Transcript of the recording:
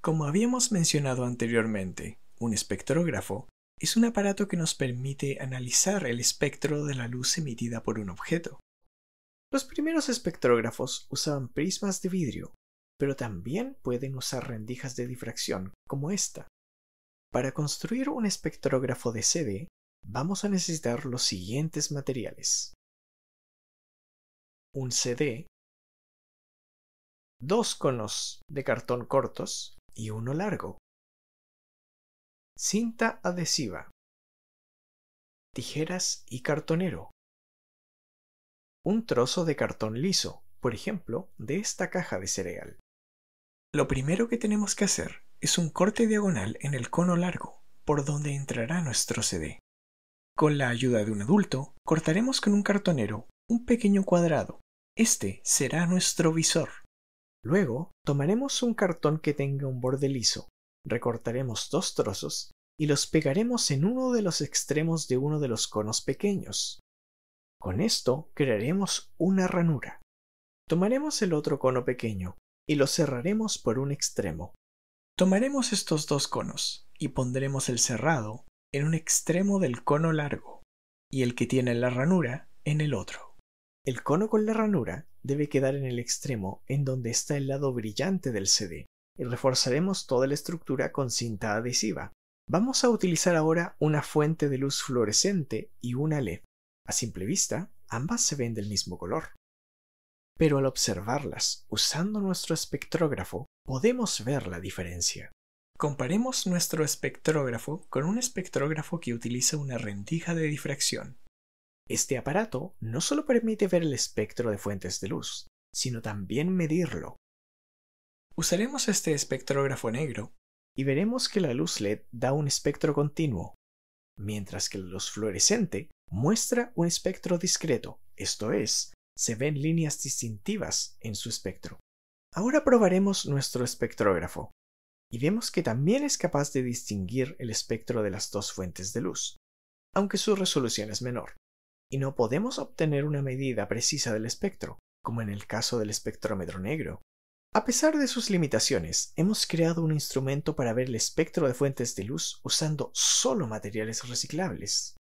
Como habíamos mencionado anteriormente, un espectrógrafo es un aparato que nos permite analizar el espectro de la luz emitida por un objeto. Los primeros espectrógrafos usaban prismas de vidrio, pero también pueden usar rendijas de difracción, como esta. Para construir un espectrógrafo de CD, vamos a necesitar los siguientes materiales. Un CD, dos conos de cartón cortos, y uno largo. Cinta adhesiva. Tijeras y cartonero. Un trozo de cartón liso, por ejemplo, de esta caja de cereal. Lo primero que tenemos que hacer es un corte diagonal en el cono largo, por donde entrará nuestro CD. Con la ayuda de un adulto, cortaremos con un cartonero un pequeño cuadrado. Este será nuestro visor. Luego, tomaremos un cartón que tenga un borde liso, recortaremos dos trozos y los pegaremos en uno de los extremos de uno de los conos pequeños. Con esto crearemos una ranura. Tomaremos el otro cono pequeño y lo cerraremos por un extremo. Tomaremos estos dos conos y pondremos el cerrado en un extremo del cono largo y el que tiene la ranura en el otro. El cono con la ranura debe quedar en el extremo, en donde está el lado brillante del CD, y reforzaremos toda la estructura con cinta adhesiva. Vamos a utilizar ahora una fuente de luz fluorescente y una LED. A simple vista, ambas se ven del mismo color. Pero al observarlas usando nuestro espectrógrafo, podemos ver la diferencia. Comparemos nuestro espectrógrafo con un espectrógrafo que utiliza una rendija de difracción. Este aparato no solo permite ver el espectro de fuentes de luz, sino también medirlo. Usaremos este espectrógrafo negro y veremos que la luz LED da un espectro continuo, mientras que la luz fluorescente muestra un espectro discreto, esto es, se ven líneas distintivas en su espectro. Ahora probaremos nuestro espectrógrafo y vemos que también es capaz de distinguir el espectro de las dos fuentes de luz, aunque su resolución es menor y no podemos obtener una medida precisa del espectro, como en el caso del espectrómetro negro. A pesar de sus limitaciones, hemos creado un instrumento para ver el espectro de fuentes de luz usando solo materiales reciclables.